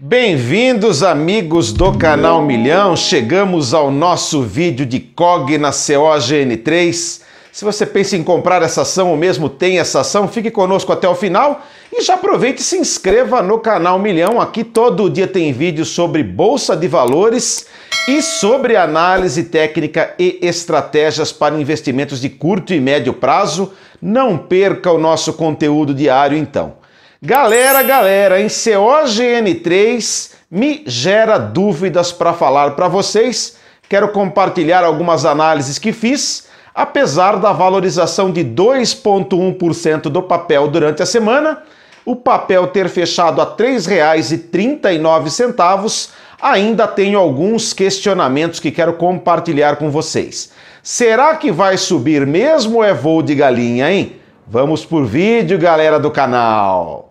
Bem-vindos, amigos do canal Milhão. Chegamos ao nosso vídeo de COG na COGN3. Se você pensa em comprar essa ação ou mesmo tem essa ação, fique conosco até o final e já aproveite e se inscreva no canal Milhão. Aqui todo dia tem vídeo sobre bolsa de valores e sobre análise técnica e estratégias para investimentos de curto e médio prazo. Não perca o nosso conteúdo diário então. Galera, galera, em COGN3 me gera dúvidas para falar para vocês. Quero compartilhar algumas análises que fiz. Apesar da valorização de 2,1% do papel durante a semana, o papel ter fechado a R$ 3,39, ainda tenho alguns questionamentos que quero compartilhar com vocês. Será que vai subir mesmo ou é voo de galinha, hein? Vamos por vídeo, galera do canal!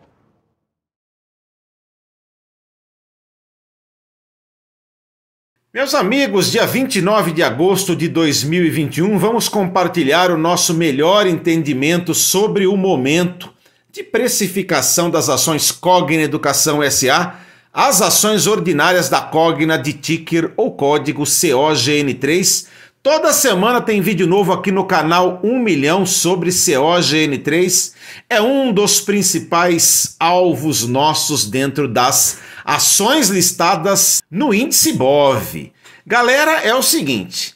Meus amigos, dia 29 de agosto de 2021, vamos compartilhar o nosso melhor entendimento sobre o momento de precificação das ações Cogna Educação SA, as ações ordinárias da Cogna de ticker ou código COGN3 Toda semana tem vídeo novo aqui no canal 1 milhão sobre COGN3. É um dos principais alvos nossos dentro das ações listadas no índice BOV. Galera, é o seguinte,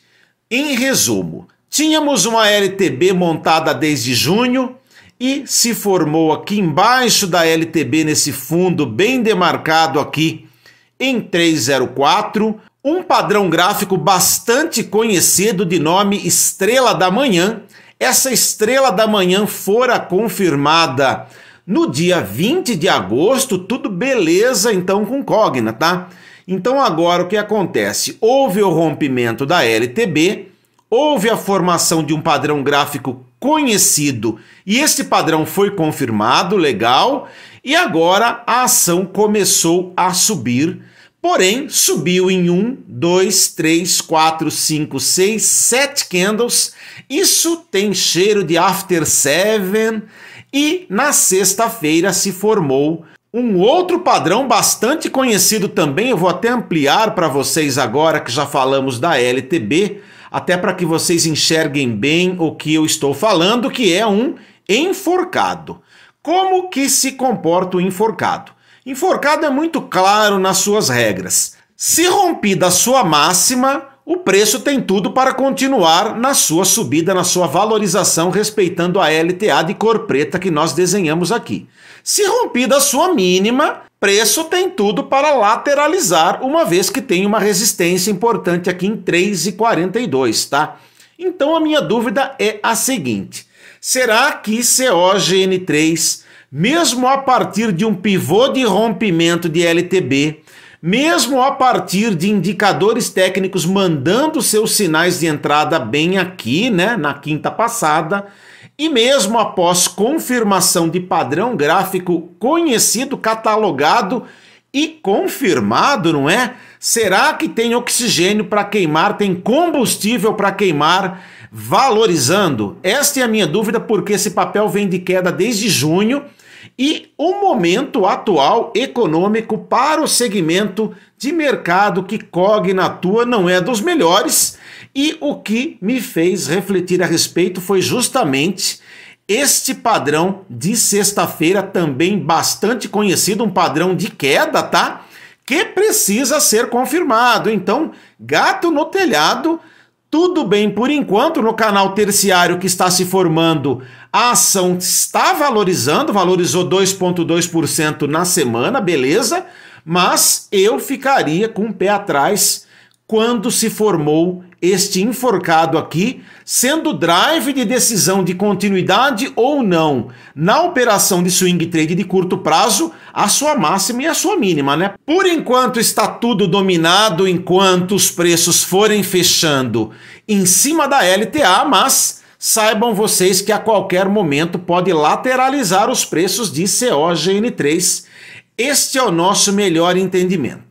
em resumo, tínhamos uma LTB montada desde junho e se formou aqui embaixo da LTB nesse fundo bem demarcado aqui em 304, um padrão gráfico bastante conhecido de nome Estrela da Manhã. Essa Estrela da Manhã fora confirmada no dia 20 de agosto, tudo beleza então com Cogna, tá? Então agora o que acontece? Houve o rompimento da LTB, houve a formação de um padrão gráfico conhecido e esse padrão foi confirmado, legal, e agora a ação começou a subir Porém, subiu em 1, 2, 3, 4, 5, 6, 7 candles. Isso tem cheiro de after seven. E na sexta-feira se formou um outro padrão bastante conhecido também. Eu vou até ampliar para vocês agora que já falamos da LTB, até para que vocês enxerguem bem o que eu estou falando, que é um enforcado. Como que se comporta o enforcado? Enforcado é muito claro nas suas regras. Se rompida a sua máxima, o preço tem tudo para continuar na sua subida, na sua valorização, respeitando a LTA de cor preta que nós desenhamos aqui. Se rompida a sua mínima, preço tem tudo para lateralizar, uma vez que tem uma resistência importante aqui em 3,42, tá? Então a minha dúvida é a seguinte: será que COGN3 mesmo a partir de um pivô de rompimento de LTB, mesmo a partir de indicadores técnicos mandando seus sinais de entrada bem aqui, né, na quinta passada, e mesmo após confirmação de padrão gráfico conhecido, catalogado e confirmado, não é? Será que tem oxigênio para queimar, tem combustível para queimar, valorizando? Esta é a minha dúvida, porque esse papel vem de queda desde junho e o momento atual econômico para o segmento de mercado que Cogna atua não é dos melhores. E o que me fez refletir a respeito foi justamente este padrão de sexta-feira, também bastante conhecido, um padrão de queda, tá? Que precisa ser confirmado. Então, gato no telhado tudo bem por enquanto, no canal terciário que está se formando, a ação está valorizando, valorizou 2,2% na semana, beleza, mas eu ficaria com o pé atrás quando se formou este enforcado aqui, sendo drive de decisão de continuidade ou não na operação de swing trade de curto prazo, a sua máxima e a sua mínima, né? Por enquanto está tudo dominado enquanto os preços forem fechando em cima da LTA, mas saibam vocês que a qualquer momento pode lateralizar os preços de COGN3. Este é o nosso melhor entendimento.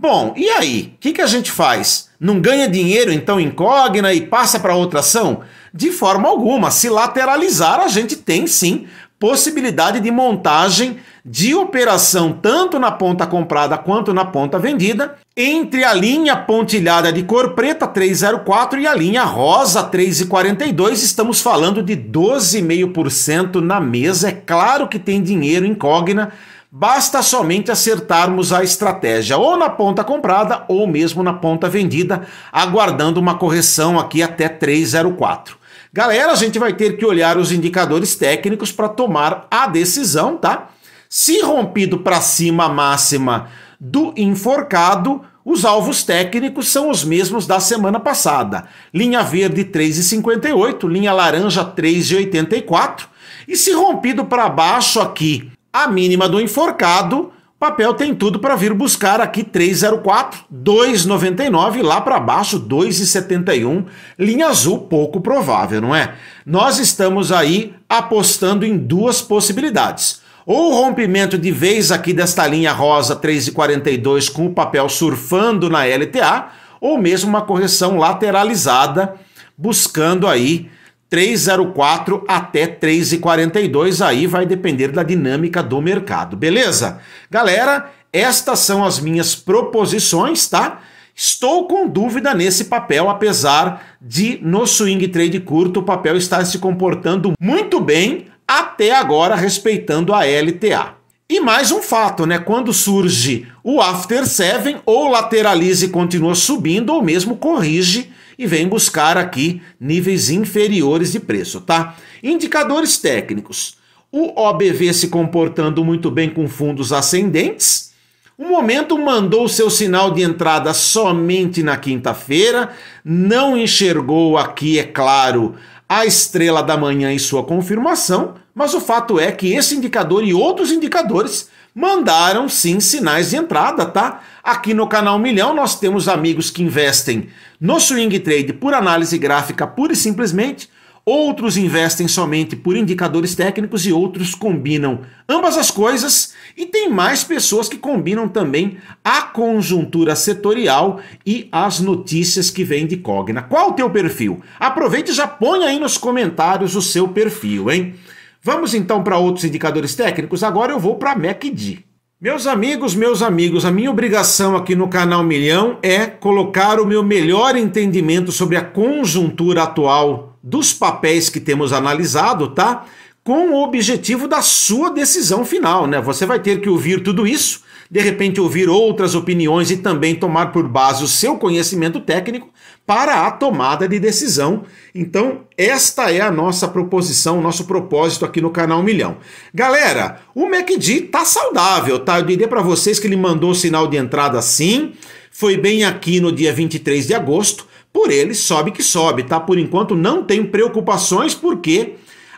Bom, e aí? O que, que a gente faz? Não ganha dinheiro, então incógnita e passa para outra ação? De forma alguma. Se lateralizar, a gente tem sim possibilidade de montagem de operação tanto na ponta comprada quanto na ponta vendida, entre a linha pontilhada de cor preta 304 e a linha rosa 342, estamos falando de 12,5% na mesa. É claro que tem dinheiro incógnita Basta somente acertarmos a estratégia ou na ponta comprada ou mesmo na ponta vendida, aguardando uma correção aqui até 304. Galera, a gente vai ter que olhar os indicadores técnicos para tomar a decisão, tá? Se rompido para cima a máxima do enforcado, os alvos técnicos são os mesmos da semana passada. Linha verde 3,58, linha laranja 3,84. E se rompido para baixo aqui a mínima do enforcado, papel tem tudo para vir buscar aqui 304, 299, lá para baixo 271, linha azul pouco provável, não é? Nós estamos aí apostando em duas possibilidades. Ou rompimento de vez aqui desta linha rosa 342 com o papel surfando na LTA, ou mesmo uma correção lateralizada buscando aí 304 até 342, aí vai depender da dinâmica do mercado, beleza? Galera, estas são as minhas proposições, tá? Estou com dúvida nesse papel, apesar de no swing trade curto o papel estar se comportando muito bem até agora respeitando a LTA. E mais um fato, né? Quando surge o After Seven, ou lateraliza e continua subindo, ou mesmo corrige e vem buscar aqui níveis inferiores de preço, tá? Indicadores técnicos. O OBV se comportando muito bem com fundos ascendentes. O momento mandou seu sinal de entrada somente na quinta-feira, não enxergou aqui, é claro, a estrela da manhã e sua confirmação mas o fato é que esse indicador e outros indicadores mandaram sim sinais de entrada, tá? Aqui no canal Milhão nós temos amigos que investem no swing trade por análise gráfica pura e simplesmente, outros investem somente por indicadores técnicos e outros combinam ambas as coisas, e tem mais pessoas que combinam também a conjuntura setorial e as notícias que vêm de Cogna. Qual o teu perfil? Aproveite e já põe aí nos comentários o seu perfil, hein? Vamos então para outros indicadores técnicos? Agora eu vou para MACD. Meus amigos, meus amigos, a minha obrigação aqui no canal Milhão é colocar o meu melhor entendimento sobre a conjuntura atual dos papéis que temos analisado, tá? Com o objetivo da sua decisão final, né? Você vai ter que ouvir tudo isso de repente ouvir outras opiniões e também tomar por base o seu conhecimento técnico para a tomada de decisão. Então, esta é a nossa proposição, nosso propósito aqui no canal Milhão. Galera, o MACD tá saudável, tá? Eu diria para vocês que ele mandou o sinal de entrada sim, foi bem aqui no dia 23 de agosto, por ele sobe que sobe, tá? Por enquanto não tenho preocupações porque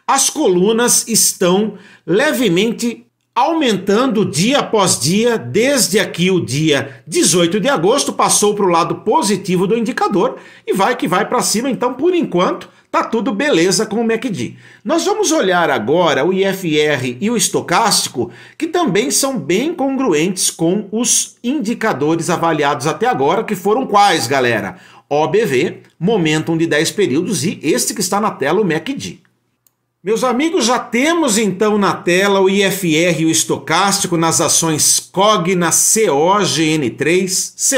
as colunas estão levemente aumentando dia após dia, desde aqui o dia 18 de agosto, passou para o lado positivo do indicador e vai que vai para cima. Então, por enquanto, tá tudo beleza com o MACD. Nós vamos olhar agora o IFR e o estocástico, que também são bem congruentes com os indicadores avaliados até agora, que foram quais, galera? OBV, Momentum de 10 períodos e este que está na tela, o MACD. Meus amigos, já temos então na tela o IFR e o estocástico nas ações Cogna COGN3.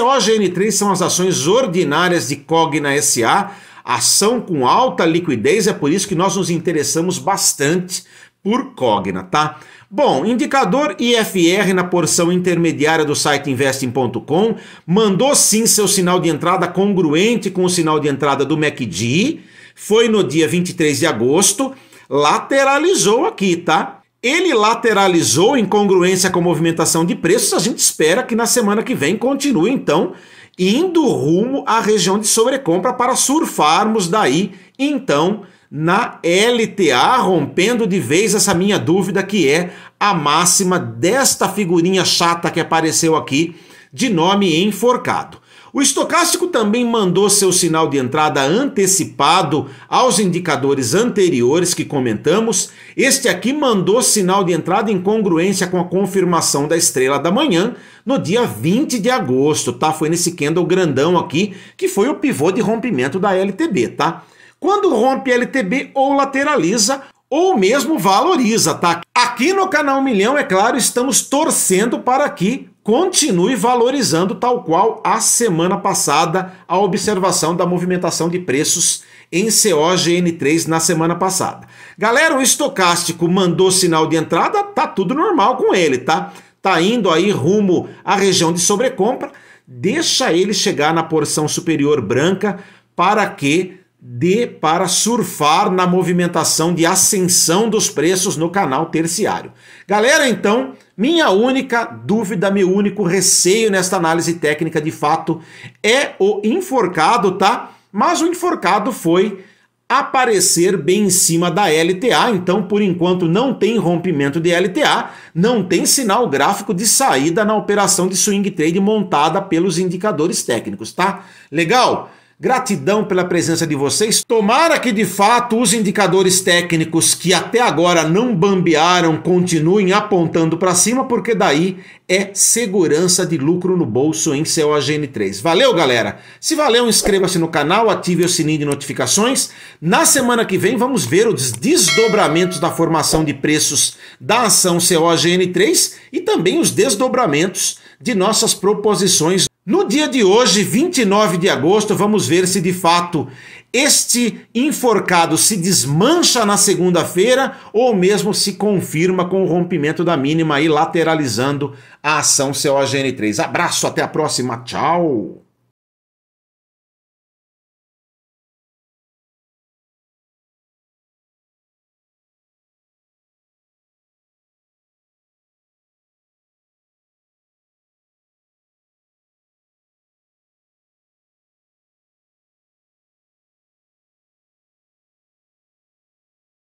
COGN3 são as ações ordinárias de Cogna SA, ação com alta liquidez, é por isso que nós nos interessamos bastante por Cogna, tá? Bom, indicador IFR na porção intermediária do site investing.com mandou sim seu sinal de entrada congruente com o sinal de entrada do MACD, foi no dia 23 de agosto lateralizou aqui, tá? Ele lateralizou em congruência com a movimentação de preços. A gente espera que na semana que vem continue, então, indo rumo à região de sobrecompra para surfarmos daí, então, na LTA, rompendo de vez essa minha dúvida que é a máxima desta figurinha chata que apareceu aqui de nome enforcado. O estocástico também mandou seu sinal de entrada antecipado aos indicadores anteriores que comentamos. Este aqui mandou sinal de entrada em congruência com a confirmação da estrela da manhã no dia 20 de agosto, tá? Foi nesse candle grandão aqui, que foi o pivô de rompimento da LTB, tá? Quando rompe LTB ou lateraliza, ou mesmo valoriza, tá? Aqui no canal Milhão, é claro, estamos torcendo para que continue valorizando, tal qual a semana passada, a observação da movimentação de preços em COGN3 na semana passada. Galera, o estocástico mandou sinal de entrada, tá tudo normal com ele, tá? Tá indo aí rumo à região de sobrecompra, deixa ele chegar na porção superior branca para que dê para surfar na movimentação de ascensão dos preços no canal terciário. Galera, então, minha única dúvida, meu único receio nesta análise técnica de fato é o enforcado, tá? Mas o enforcado foi aparecer bem em cima da LTA, então por enquanto não tem rompimento de LTA, não tem sinal gráfico de saída na operação de swing trade montada pelos indicadores técnicos, tá? Legal? Gratidão pela presença de vocês. Tomara que de fato os indicadores técnicos que até agora não bambearam continuem apontando para cima, porque daí é segurança de lucro no bolso em COAGN3. Valeu, galera! Se valeu, inscreva-se no canal, ative o sininho de notificações. Na semana que vem vamos ver os desdobramentos da formação de preços da ação COAGN3 e também os desdobramentos de nossas proposições no dia de hoje, 29 de agosto, vamos ver se de fato este enforcado se desmancha na segunda-feira ou mesmo se confirma com o rompimento da mínima e lateralizando a ação COGN3. Abraço, até a próxima, tchau!